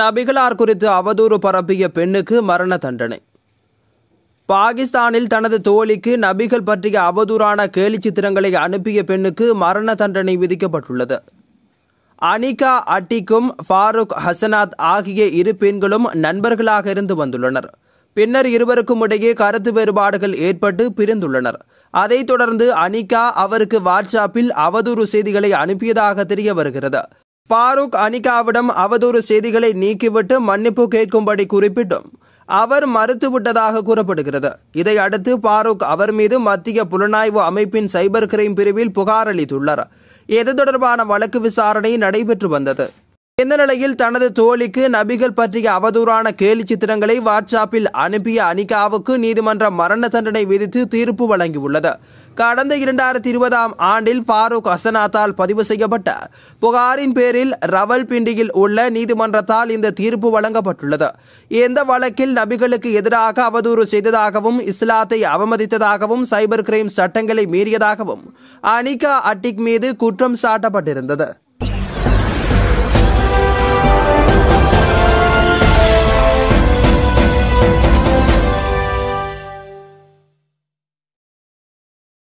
நபிகளார் குறித்து அவதூறு பரப்பிய பெண்ணுக்கு மரண தண்டனை பாகிஸ்தானில் தனது தோழிக்கு நபிகள் பற்றிய அவதூறான கேலி சித்திரங்களை அனுப்பிய பெண்ணுக்கு மரண தண்டனை விதிக்கப்பட்டுள்ளது அனிகா அட்டிக்கும் ஃபாரூக் ஹசனாத் ஆகிய இரு பெண்களும் நண்பர்களாக இருந்து வந்துள்ளனர் பின்னர் இருவருக்கும் இடையே கருத்து வேறுபாடுகள் ஏற்பட்டு பிரிந்துள்ளனர் அதைத் தொடர்ந்து அனிகா அவருக்கு வாட்ஸ்அப்பில் அவதூறு செய்திகளை அனுப்பியதாக தெரிய வருகிறது பாரூக் அனிகாவிடம் அவதூறு செய்திகளை நீக்கிவிட்டு மன்னிப்பு கேட்கும்படி குறிப்பிட்டும் அவர் மறுத்துவிட்டதாக கூறப்படுகிறது இதை அடுத்து பாரூக் அவர் மீது மத்திய புலனாய்வு அமைப்பின் சைபர் கிரைம் பிரிவில் புகார் அளித்துள்ளார் இது தொடர்பான வழக்கு விசாரணை நடைபெற்று வந்தது இந்த நிலையில் தனது தோழிக்கு நபிகள் பற்றிய அவதூறான கேலி சித்திரங்களை வாட்ஸ்அப்பில் அனுப்பிய அனிகாவுக்கு நீதிமன்றம் மரண தண்டனை விதித்து தீர்ப்பு வழங்கியுள்ளது கடந்த இரண்டாயிரத்தி இருபதாம் ஆண்டில் ஃபாரூக் ஹசனாத்தால் பதிவு செய்யப்பட்ட புகாரின் பேரில் ரவல்பிண்டியில் உள்ள நீதிமன்றத்தால் இந்த தீர்ப்பு வழங்கப்பட்டுள்ளது இந்த வழக்கில் நபிகளுக்கு எதிராக அவதூறு செய்ததாகவும் இஸ்லாத்தை அவமதித்ததாகவும் சைபர் கிரைம் சட்டங்களை மீறியதாகவும் அனிகா அட்டிக் மீது குற்றம் சாட்டப்பட்டிருந்தது